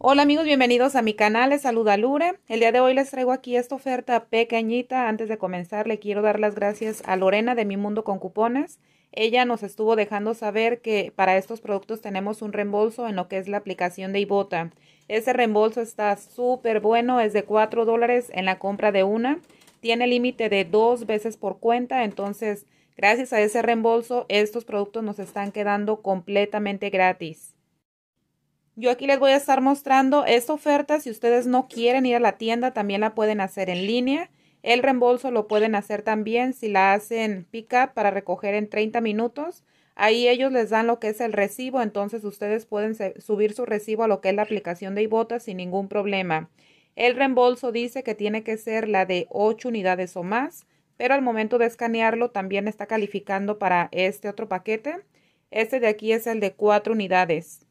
Hola amigos, bienvenidos a mi canal, les saluda Lure. El día de hoy les traigo aquí esta oferta pequeñita. Antes de comenzar le quiero dar las gracias a Lorena de Mi Mundo con Cupones. Ella nos estuvo dejando saber que para estos productos tenemos un reembolso en lo que es la aplicación de Ibota. Ese reembolso está súper bueno, es de 4 dólares en la compra de una. Tiene límite de dos veces por cuenta, entonces gracias a ese reembolso estos productos nos están quedando completamente gratis. Yo aquí les voy a estar mostrando esta oferta. Si ustedes no quieren ir a la tienda, también la pueden hacer en línea. El reembolso lo pueden hacer también si la hacen pick up para recoger en 30 minutos. Ahí ellos les dan lo que es el recibo, entonces ustedes pueden subir su recibo a lo que es la aplicación de Ibota sin ningún problema. El reembolso dice que tiene que ser la de 8 unidades o más, pero al momento de escanearlo también está calificando para este otro paquete. Este de aquí es el de 4 unidades.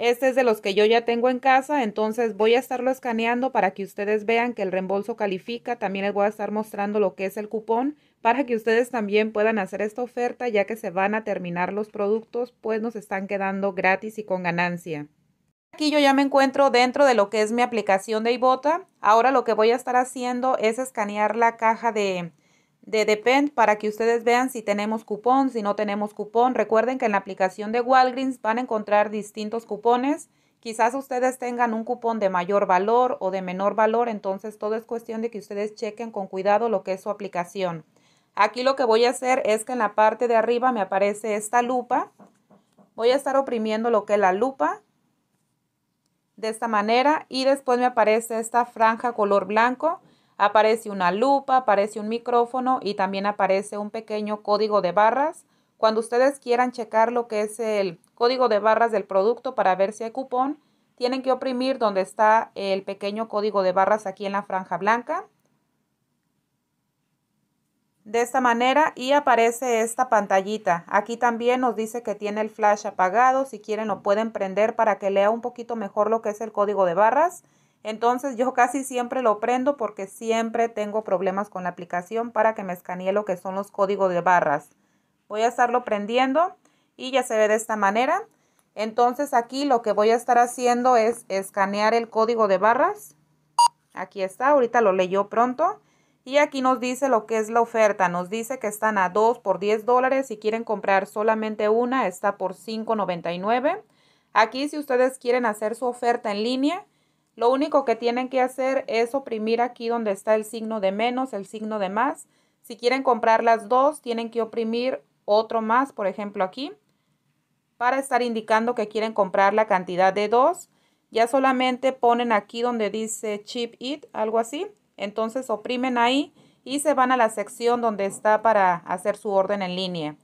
Este es de los que yo ya tengo en casa, entonces voy a estarlo escaneando para que ustedes vean que el reembolso califica. También les voy a estar mostrando lo que es el cupón para que ustedes también puedan hacer esta oferta ya que se van a terminar los productos, pues nos están quedando gratis y con ganancia. Aquí yo ya me encuentro dentro de lo que es mi aplicación de Ibota. Ahora lo que voy a estar haciendo es escanear la caja de, de Depend para que ustedes vean si tenemos cupón, si no tenemos cupón. Recuerden que en la aplicación de Walgreens van a encontrar distintos cupones. Quizás ustedes tengan un cupón de mayor valor o de menor valor, entonces todo es cuestión de que ustedes chequen con cuidado lo que es su aplicación. Aquí lo que voy a hacer es que en la parte de arriba me aparece esta lupa. Voy a estar oprimiendo lo que es la lupa de esta manera y después me aparece esta franja color blanco. Aparece una lupa, aparece un micrófono y también aparece un pequeño código de barras. Cuando ustedes quieran checar lo que es el código de barras del producto para ver si hay cupón, tienen que oprimir donde está el pequeño código de barras aquí en la franja blanca. De esta manera y aparece esta pantallita. Aquí también nos dice que tiene el flash apagado. Si quieren lo pueden prender para que lea un poquito mejor lo que es el código de barras. Entonces yo casi siempre lo prendo porque siempre tengo problemas con la aplicación para que me escanee lo que son los códigos de barras. Voy a estarlo prendiendo y ya se ve de esta manera. Entonces aquí lo que voy a estar haciendo es escanear el código de barras. Aquí está, ahorita lo leyó pronto. Y aquí nos dice lo que es la oferta. Nos dice que están a 2 por 10 dólares. Si quieren comprar solamente una, está por $5.99. Aquí si ustedes quieren hacer su oferta en línea, lo único que tienen que hacer es oprimir aquí donde está el signo de menos, el signo de más. Si quieren comprar las dos, tienen que oprimir otro más, por ejemplo aquí, para estar indicando que quieren comprar la cantidad de dos. Ya solamente ponen aquí donde dice chip it, algo así. Entonces oprimen ahí y se van a la sección donde está para hacer su orden en línea.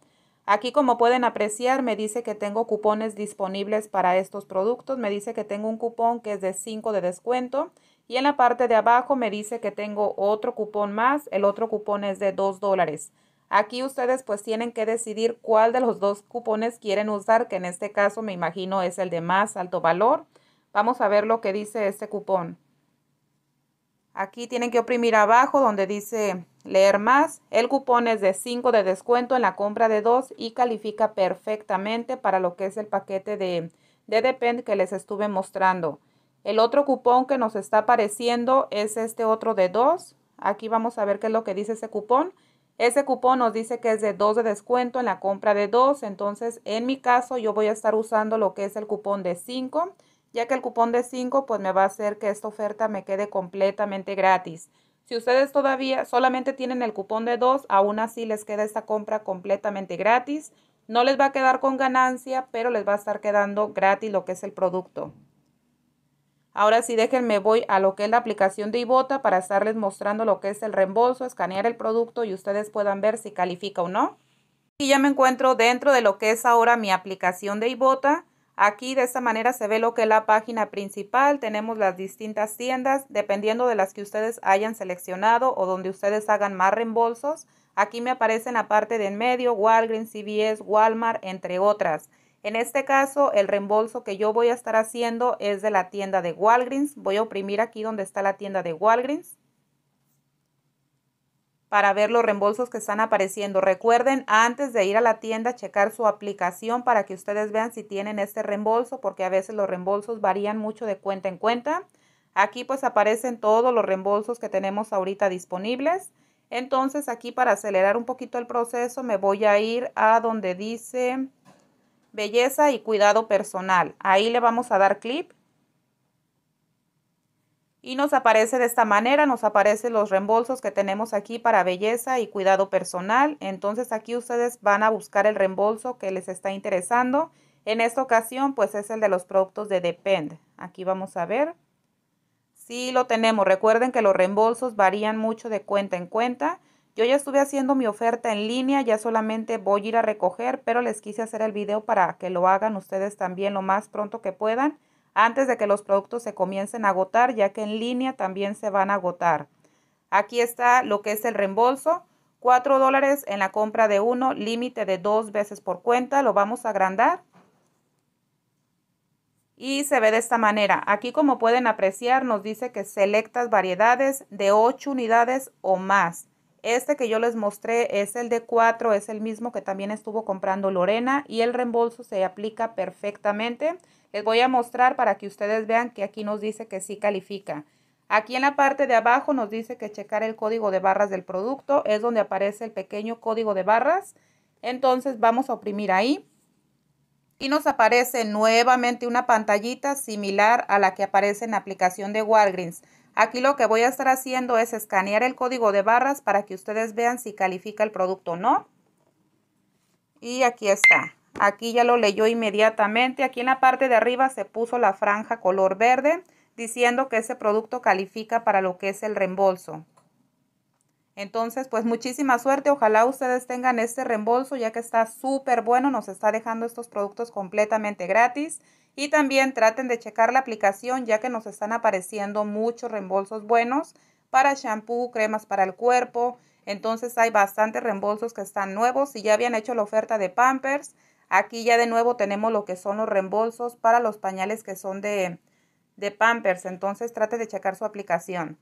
Aquí como pueden apreciar me dice que tengo cupones disponibles para estos productos. Me dice que tengo un cupón que es de 5 de descuento. Y en la parte de abajo me dice que tengo otro cupón más. El otro cupón es de 2 dólares. Aquí ustedes pues tienen que decidir cuál de los dos cupones quieren usar, que en este caso me imagino es el de más alto valor. Vamos a ver lo que dice este cupón. Aquí tienen que oprimir abajo donde dice leer más. El cupón es de 5 de descuento en la compra de 2 y califica perfectamente para lo que es el paquete de, de Depend que les estuve mostrando. El otro cupón que nos está apareciendo es este otro de 2. Aquí vamos a ver qué es lo que dice ese cupón. Ese cupón nos dice que es de 2 de descuento en la compra de 2. Entonces, en mi caso, yo voy a estar usando lo que es el cupón de 5, ya que el cupón de 5 pues me va a hacer que esta oferta me quede completamente gratis. Si ustedes todavía solamente tienen el cupón de 2, aún así les queda esta compra completamente gratis. No les va a quedar con ganancia, pero les va a estar quedando gratis lo que es el producto. Ahora sí, déjenme voy a lo que es la aplicación de Ibota para estarles mostrando lo que es el reembolso, escanear el producto y ustedes puedan ver si califica o no. Y ya me encuentro dentro de lo que es ahora mi aplicación de Ibota. Aquí de esta manera se ve lo que es la página principal, tenemos las distintas tiendas, dependiendo de las que ustedes hayan seleccionado o donde ustedes hagan más reembolsos. Aquí me aparecen aparte de en medio, Walgreens, CVS, Walmart, entre otras. En este caso, el reembolso que yo voy a estar haciendo es de la tienda de Walgreens. Voy a oprimir aquí donde está la tienda de Walgreens para ver los reembolsos que están apareciendo. Recuerden antes de ir a la tienda checar su aplicación para que ustedes vean si tienen este reembolso porque a veces los reembolsos varían mucho de cuenta en cuenta. Aquí pues aparecen todos los reembolsos que tenemos ahorita disponibles. Entonces aquí para acelerar un poquito el proceso me voy a ir a donde dice belleza y cuidado personal. Ahí le vamos a dar clic y nos aparece de esta manera, nos aparecen los reembolsos que tenemos aquí para belleza y cuidado personal. Entonces aquí ustedes van a buscar el reembolso que les está interesando. En esta ocasión pues es el de los productos de Depend. Aquí vamos a ver. si lo tenemos. Recuerden que los reembolsos varían mucho de cuenta en cuenta. Yo ya estuve haciendo mi oferta en línea, ya solamente voy a ir a recoger, pero les quise hacer el video para que lo hagan ustedes también lo más pronto que puedan antes de que los productos se comiencen a agotar, ya que en línea también se van a agotar. Aquí está lo que es el reembolso. 4 dólares en la compra de uno, límite de dos veces por cuenta. Lo vamos a agrandar. Y se ve de esta manera. Aquí como pueden apreciar nos dice que selectas variedades de 8 unidades o más. Este que yo les mostré es el de 4, es el mismo que también estuvo comprando Lorena y el reembolso se aplica perfectamente. Les voy a mostrar para que ustedes vean que aquí nos dice que sí califica. Aquí en la parte de abajo nos dice que checar el código de barras del producto, es donde aparece el pequeño código de barras. Entonces vamos a oprimir ahí y nos aparece nuevamente una pantallita similar a la que aparece en la aplicación de Walgreens. Aquí lo que voy a estar haciendo es escanear el código de barras para que ustedes vean si califica el producto o no. Y aquí está. Aquí ya lo leyó inmediatamente. Aquí en la parte de arriba se puso la franja color verde diciendo que ese producto califica para lo que es el reembolso. Entonces, pues muchísima suerte. Ojalá ustedes tengan este reembolso ya que está súper bueno. Nos está dejando estos productos completamente gratis. Y también traten de checar la aplicación ya que nos están apareciendo muchos reembolsos buenos para shampoo, cremas para el cuerpo. Entonces hay bastantes reembolsos que están nuevos. Si ya habían hecho la oferta de Pampers, aquí ya de nuevo tenemos lo que son los reembolsos para los pañales que son de, de Pampers. Entonces trate de checar su aplicación.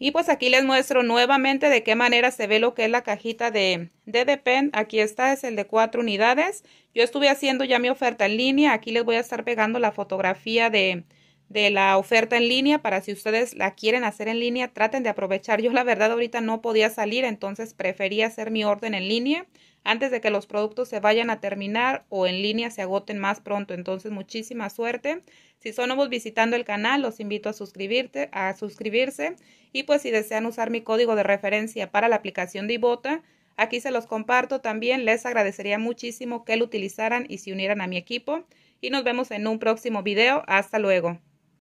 Y pues aquí les muestro nuevamente de qué manera se ve lo que es la cajita de, de Depend. Aquí está, es el de cuatro unidades. Yo estuve haciendo ya mi oferta en línea. Aquí les voy a estar pegando la fotografía de, de la oferta en línea para si ustedes la quieren hacer en línea, traten de aprovechar. Yo la verdad ahorita no podía salir, entonces preferí hacer mi orden en línea antes de que los productos se vayan a terminar o en línea se agoten más pronto. Entonces, muchísima suerte. Si son nuevos visitando el canal, los invito a, suscribirte, a suscribirse. Y pues si desean usar mi código de referencia para la aplicación de Ibota, aquí se los comparto también. Les agradecería muchísimo que lo utilizaran y se unieran a mi equipo. Y nos vemos en un próximo video. Hasta luego.